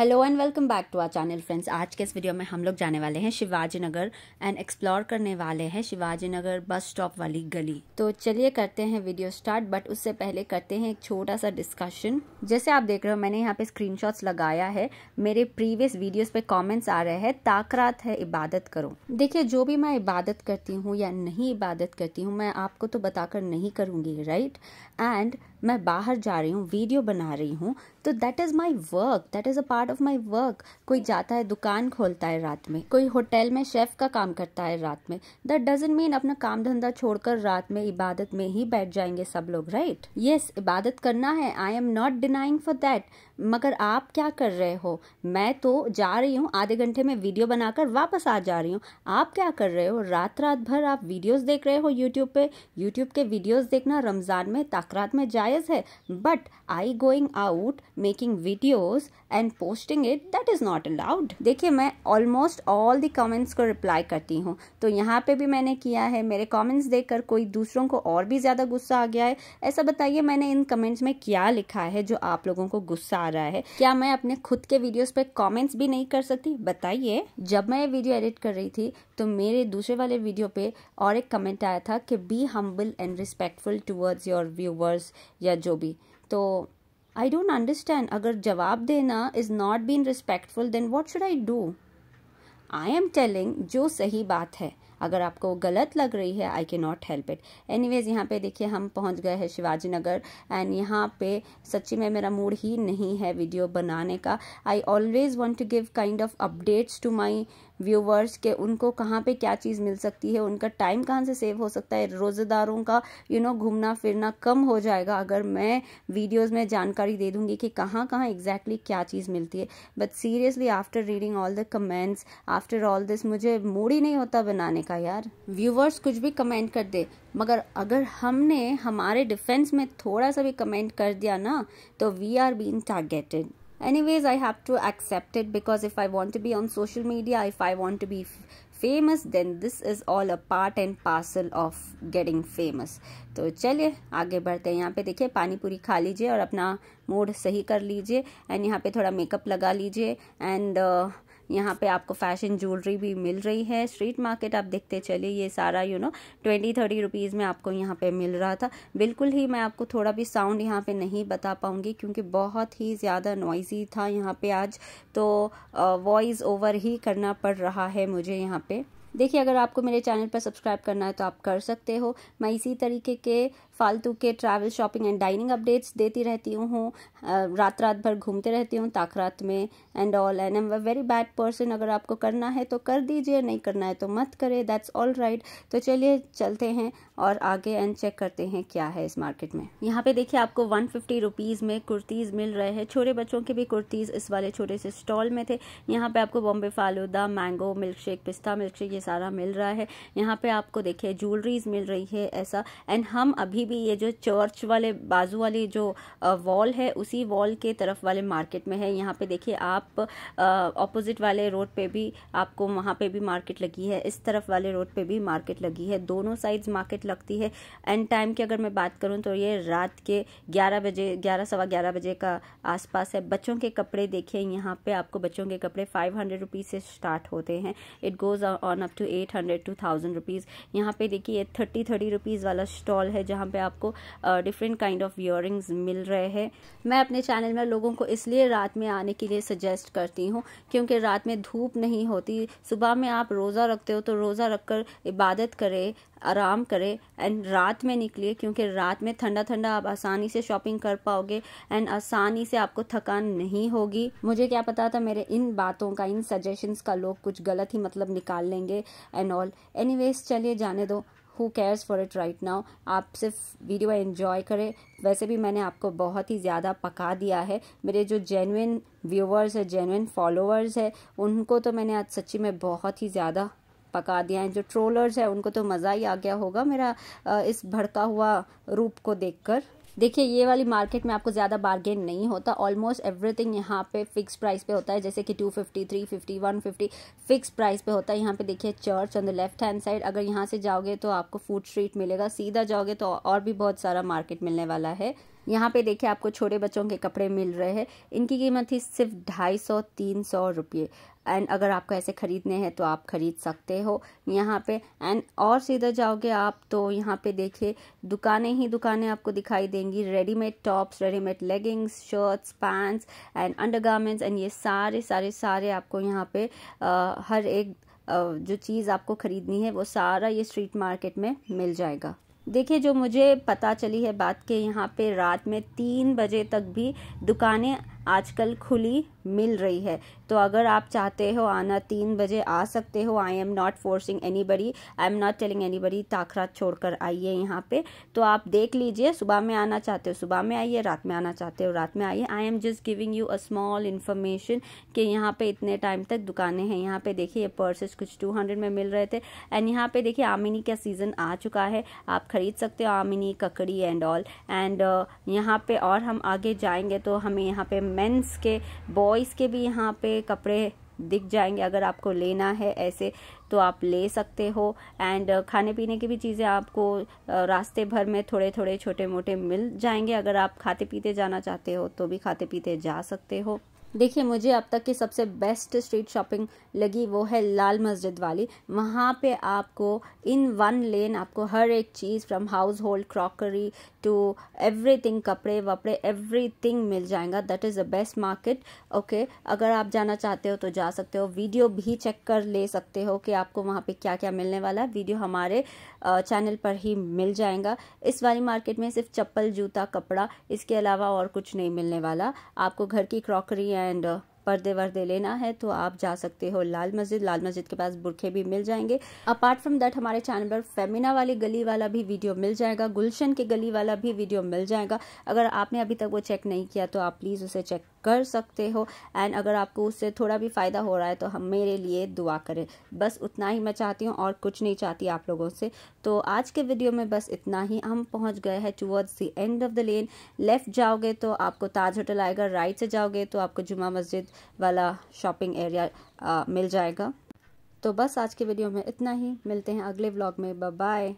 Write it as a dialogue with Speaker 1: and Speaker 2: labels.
Speaker 1: Hello and welcome back to our channel friends आज के इस वीडियो में हम लोग जाने वाले हैं शिवाजी नगर एंड एक्सप्लोर करने वाले हैं शिवाजी नगर बस स्टॉप वाली गली तो चलिए करते हैं वीडियो स्टार्ट बट उससे पहले करते हैं एक छोटा सा डिस्कशन जैसे आप देख रहे हो मैंने यहाँ पे स्क्रीनशॉट्स लगाया है मेरे प्रीवियस वीडियोज पे कॉमेंट्स आ रहे हैं ताकरात है इबादत करो देखिये जो भी मैं इबादत करती हूँ या नहीं इबादत करती हूँ मैं आपको तो बताकर नहीं करूँगी राइट एंड मैं बाहर जा रही हूँ वीडियो बना रही हूँ तो that is my work that is a part of my work कोई जाता है दुकान खोलता है रात में कोई होटल में शेफ़ का काम करता है रात में दैट डजेंट मीन अपना काम धंधा छोड़कर रात में इबादत में ही बैठ जाएंगे सब लोग राइट right? यस yes, इबादत करना है I am not denying for that मगर आप क्या कर रहे हो मैं तो जा रही हूँ आधे घंटे में वीडियो बनाकर वापस आ जा रही हूँ आप क्या कर रहे हो रात रात भर आप वीडियोस देख रहे हो यूट्यूब पे यूट्यूब के वीडियोस देखना रमज़ान में ताकरात में जायज़ है but I going out making videos and posting it that is not allowed देखिए मैं ऑलमोस्ट ऑल दी कमेंट्स को रिप्लाई करती हूँ तो यहाँ पे भी मैंने किया है मेरे कमेंट्स देखकर कोई दूसरों को और भी ज़्यादा गुस्सा आ गया है ऐसा बताइए मैंने इन कमेंट्स में क्या लिखा है जो आप लोगों को गुस्सा आ रहा है क्या मैं अपने खुद के वीडियोस पे कमेंट्स भी नहीं कर सकती बताइए जब मैं ये वीडियो एडिट कर रही थी तो मेरे दूसरे वाले वीडियो पे और एक कमेंट आया था कि be humble and respectful towards your viewers या जो भी तो आई डोंट अंडरस्टैंड अगर जवाब देना is not been respectful then what should I do I am telling जो सही बात है अगर आपको गलत लग रही है आई के नॉट हेल्प इट एनीवेज यहाँ पे देखिए हम पहुँच गए हैं शिवाजी नगर एंड यहाँ पे सच्ची में मेरा मूड ही नहीं है वीडियो बनाने का I always want to give kind of updates to my viewers के उनको कहाँ पे क्या चीज़ मिल सकती है उनका टाइम कहाँ से सेव हो सकता है रोज़ेदारों का यू नो घूमना फिरना कम हो जाएगा अगर मैं वीडियोज़ में जानकारी दे दूँगी कि कहाँ कहाँ एग्जैक्टली क्या चीज़ मिलती है but seriously after reading all the comments after all this मुझे मूड ही नहीं होता बनाने का यार व्यूवर्स कुछ भी कमेंट कर दे मगर अगर हमने हमारे डिफेंस में थोड़ा सा भी कमेंट कर दिया ना तो we are been targeted anyways i have to accept it because if i want to be on social media if i want to be famous then this is all a part and parcel of getting famous तो चलिए आगे बढ़ते हैं यहाँ पे देखिए पानी पूरी खा लीजिए और अपना मूड सही कर लीजिए एंड यहाँ पे थोड़ा मेकअप लगा लीजिए एंड uh, यहाँ पे आपको फैशन ज्वेलरी भी मिल रही है स्ट्रीट मार्केट आप देखते चलिए ये सारा you know twenty thirty rupees में आपको यहाँ पे मिल रहा था बिल्कुल ही मैं आपको थोड़ा भी साउंड यहाँ पे नहीं बता पाऊँगी क्योंकि बहुत ही ज़्यादा नॉइजी था यहाँ पे आज तो वॉइस ओवर ही करना पड़ रहा है मुझे यहाँ पे देखिए अगर आपको मेरे चैनल पर सब्सक्राइब करना है तो आप कर सकते हो मैं इसी तरीके के फालतू के travel shopping and dining updates देती रहती हूँ रात रात भर घूमते रहती हूँ ताक रात में and all and am a very bad person अगर आपको करना है तो कर दीजिए नहीं करना है तो मत करें दैट्स ऑल राइट तो चलिए चलते हैं और आगे एंड चेक करते हैं क्या है इस मार्केट में यहाँ पे देखिए आपको वन फिफ्टी रुपीज़ में कुर्तीज़ मिल रहे हैं छोटे बच्चों के भी कुर्तीज़ इस वाले छोटे से स्टॉल में थे यहाँ पे आपको Bombay falooda mango milk shake pista milk shake ये सारा मिल रहा है यहाँ पे आपको देखिए ज्वेलरीज मिल रही है ऐसा एंड हम अभी भी ये जो चर्च वाले बाजू वाली जो वॉल है उसी वॉल के तरफ वाले मार्केट में है यहाँ पे देखिए आप ऑपोजिट वाले रोड पे भी आपको वहाँ पे भी मार्केट लगी है इस तरफ वाले रोड पे भी मार्केट लगी है दोनों साइड्स मार्केट लगती है एंड टाइम की अगर मैं बात करूँ तो ये रात के ग्यारह बजे ग्यारह सवा ग्यारह बजे का आसपास है बच्चों के कपड़े देखिए यहाँ पे आपको बच्चों के कपड़े फाइव हंड्रेड रुपीज़ से स्टार्ट होते हैं it goes on up to eight hundred two thousand rupees यहाँ पे देखिए थर्टी थर्टी रुपीज़ वाला स्टॉल है जहाँ पे आपको डिफरेंट काइंड ऑफ इयर मिल रहे हैं मैं अपने चैनल में लोगों को इसलिए रात में आने के लिए सजेस्ट करती हूँ क्योंकि रात में धूप नहीं होती सुबह में आप रोज़ा रखते हो तो रोज़ा रख कर इबादत करें आराम करें एंड रात में निकलिए क्योंकि रात में ठंडा ठंडा आप आसानी से शॉपिंग कर पाओगे एंड आसानी से आपको थकान नहीं होगी मुझे क्या पता था मेरे इन बातों का इन सजेशंस का लोग कुछ गलत ही मतलब निकाल लेंगे एंड ऑल एनीवेज चलिए जाने दो who cares for it right now आप सिर्फ वीडियो एंजॉय करें वैसे भी मैंने आपको बहुत ही ज़्यादा पका दिया है मेरे जो जेनुइन व्यूवर्स है जेनुइन फॉलोअर्स है उनको तो मैंने आज सच्ची में बहुत ही ज़्यादा पका दिया है जो ट्रोलर्स है उनको तो मज़ा ही आ गया होगा मेरा इस भड़का हुआ रूप को देखकर देखिए ये वाली मार्केट में आपको ज़्यादा बार्गेन नहीं होता ऑलमोस्ट एवरीथिंग यहाँ पे फिक्स प्राइस पे होता है जैसे कि two fifty three fifty one fifty fix price पे होता है यहाँ पे देखिए church on the left hand side अगर यहाँ से जाओगे तो आपको फूड स्ट्रीट मिलेगा सीधा जाओगे तो और भी बहुत सारा मार्केट मिलने वाला है यहाँ पे देखिए आपको छोटे बच्चों के कपड़े मिल रहे हैं इनकी कीमत थी सिर्फ ढाई सौ तीन सौ रुपये एंड अगर आपको ऐसे ख़रीदने हैं तो आप ख़रीद सकते हो यहाँ पे एंड और सीधा जाओगे आप तो यहाँ पे देखिए दुकानें ही दुकानें आपको दिखाई देंगी readymade tops readymade leggings shirts pants and garments and ये सारे सारे सारे आपको यहाँ पे आ, हर एक आ, जो चीज़ आपको ख़रीदनी है वो सारा ये स्ट्रीट मार्केट में मिल जाएगा देखिए जो मुझे पता चली है बात के यहाँ पे रात में तीन बजे तक भी दुकानें आजकल खुली मिल रही है तो अगर आप चाहते हो आना तीन बजे आ सकते हो I am not forcing anybody I am not telling anybody ताखरा छोड़ कर आइए यहाँ पे तो आप देख लीजिए सुबह में आना चाहते हो सुबह में आइए रात में आना चाहते हो रात में आइए I am just giving you a small information कि यहाँ पे इतने टाइम तक दुकानें हैं यहाँ पे देखिए ये पर्सेस कुछ टू हंड्रेड में मिल रहे थे एंड यहाँ पे देखिए आमिनी का सीज़न आ चुका है आप ख़रीद सकते हो आमिनी ककड़ी एंड ऑल एंड यहाँ पे और हम आगे जाएंगे तो हमें यहाँ पे मेन्स के बहुत बॉयज़ के भी यहाँ पे कपड़े दिख जाएंगे अगर आपको लेना है ऐसे तो आप ले सकते हो एंड uh, खाने पीने की भी चीज़ें आपको uh, रास्ते भर में थोड़े थोड़े छोटे मोटे मिल जाएंगे अगर आप खाते पीते जाना चाहते हो तो भी खाते पीते जा सकते हो देखिए मुझे अब तक की सबसे बेस्ट स्ट्रीट शॉपिंग लगी वो है लाल मस्जिद वाली वहाँ पे आपको इन वन लेन आपको हर एक चीज़ from household crockery to everything कपड़े वपड़े एवरीथिंग मिल जाएगा that is the best market okay अगर आप जाना चाहते हो तो जा सकते हो वीडियो भी चेक कर ले सकते हो कि आपको वहाँ पे क्या क्या मिलने वाला है वीडियो हमारे चैनल पर ही मिल जाएगा इस वाली मार्केट में सिर्फ चप्पल जूता कपड़ा इसके अलावा और कुछ नहीं मिलने वाला आपको घर की क्रॉकरी and uh, पर्दे वर्दे लेना है तो आप जा सकते हो लाल मस्जिद लाल मस्जिद के पास बुरखे भी मिल जाएंगे अपार्ट फ्रॉम दैट हमारे चैनल पर फेमिना वाली गली वाला भी वीडियो मिल जाएगा गुलशन के गली वाला भी वीडियो मिल जाएगा अगर आपने अभी तक वो चेक नहीं किया तो आप प्लीज़ उसे चेक कर सकते हो एंड अगर आपको उससे थोड़ा भी फ़ायदा हो रहा है तो हम मेरे लिए दुआ करें बस उतना ही मैं चाहती हूँ और कुछ नहीं चाहती आप लोगों से तो आज के वीडियो में बस इतना ही हम पहुँच गए हैं towards the end of the lane left जाओगे तो आपको ताज होटल आएगा राइट से जाओगे तो आपको जुमा मस्जिद वाला शॉपिंग एरिया मिल जाएगा तो बस आज के वीडियो में इतना ही मिलते हैं अगले व्लॉग में बाय